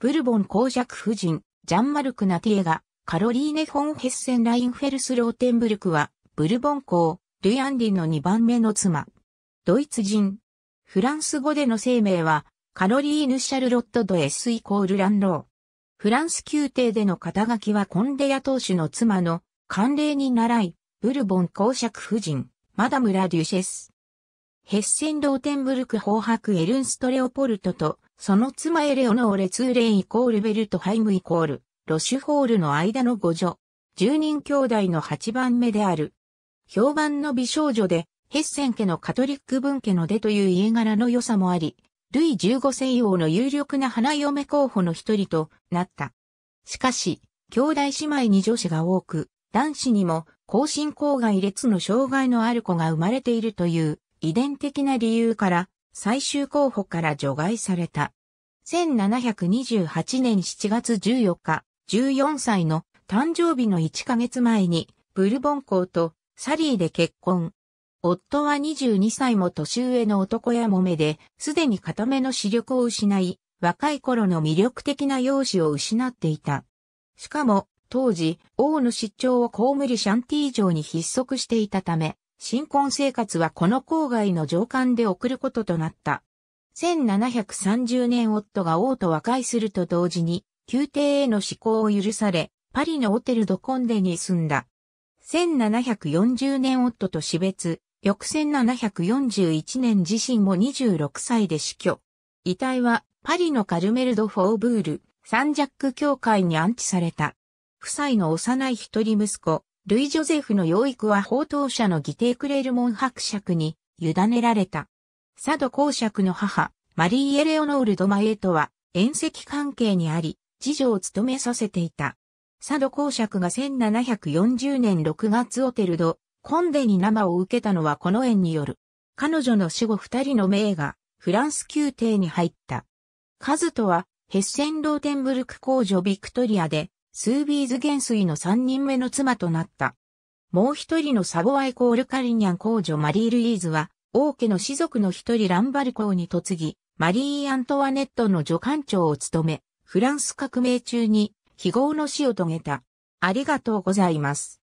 ブルボン公爵夫人、ジャンマルク・ナティエが、カロリーネ・フォン・ヘッセン・ラインフェルス・ローテンブルクは、ブルボン公、ルイ・アンリの2番目の妻。ドイツ人。フランス語での生命は、カロリーヌ・シャルロット・ド・エス・イコール・ランロー。フランス宮廷での肩書きはコンデヤ当主の妻の、慣例に習い、ブルボン公爵夫人、マダム・ラ・デュシェス。ヘッセン・ローテンブルク・法白エルンスト・レオポルトと、その妻エレオノーレツーレンイコールベルトハイムイコール、ロシュホールの間の五女、十人兄弟の八番目である。評判の美少女で、ヘッセン家のカトリック文家の出という家柄の良さもあり、ルイ15世王の有力な花嫁候補の一人となった。しかし、兄弟姉妹に女子が多く、男子にも、後進郊外列の障害のある子が生まれているという、遺伝的な理由から、最終候補から除外された。1728年7月14日、14歳の誕生日の1ヶ月前に、ブルボン公とサリーで結婚。夫は22歳も年上の男やもめで、すでに片目の視力を失い、若い頃の魅力的な容姿を失っていた。しかも、当時、王の失調を被るシャンティー城に筆足していたため、新婚生活はこの郊外の上官で送ることとなった。1730年夫が王と和解すると同時に、宮廷への施行を許され、パリのホテルドコンデに住んだ。1740年夫と死別、翌1741年自身も26歳で死去。遺体はパリのカルメルド・フォーブール、サンジャック教会に安置された。夫妻の幼い一人息子、ルイ・ジョゼフの養育は法当者の義弟クレルモン伯爵に委ねられた。佐渡公爵の母、マリー・エレオノール・ド・マエとは、遠石関係にあり、次女を務めさせていた。佐渡公爵が1740年6月オテルド、コンデに生を受けたのはこの縁による。彼女の死後二人の名が、フランス宮廷に入った。カズとは、ヘッセンローテンブルク公女ビクトリアで、スービーズ元帥の三人目の妻となった。もう一人のサボアイコールカリニャン公女マリー・ルイーズは、王家の士族の一人ランバル公に嫁ぎ、マリー・アントワネットの助官長を務め、フランス革命中に非業の死を遂げた。ありがとうございます。